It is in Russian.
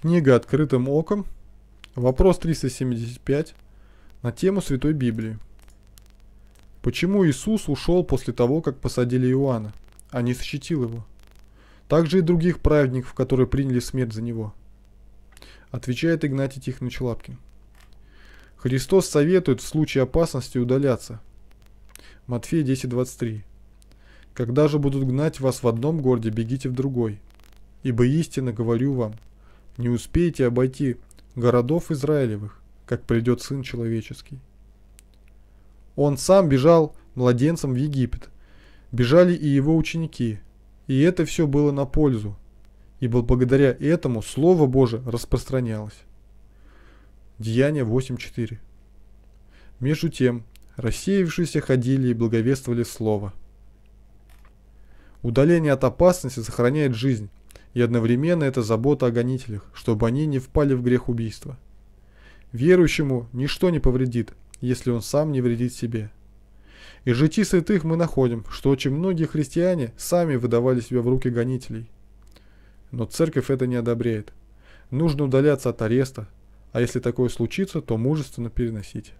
Книга «Открытым оком», вопрос 375 на тему Святой Библии. Почему Иисус ушел после того, как посадили Иоанна, а не защитил его? Также и других праведников, которые приняли смерть за него. Отвечает Игнатий Тихонович Лапкин. Христос советует в случае опасности удаляться. Матфея 10:23. Когда же будут гнать вас в одном городе, бегите в другой. Ибо истинно говорю вам, не успеете обойти городов Израилевых, как придет Сын Человеческий. Он сам бежал младенцем в Египет. Бежали и его ученики. И это все было на пользу. Ибо благодаря этому Слово Божие распространялось. Деяние 8.4 Между тем, рассеявшиеся ходили и благовествовали Слово. Удаление от опасности сохраняет жизнь, и одновременно это забота о гонителях, чтобы они не впали в грех убийства. Верующему ничто не повредит, если он сам не вредит себе. И житий святых мы находим, что очень многие христиане сами выдавали себя в руки гонителей. Но церковь это не одобряет. Нужно удаляться от ареста, а если такое случится, то мужественно переносить.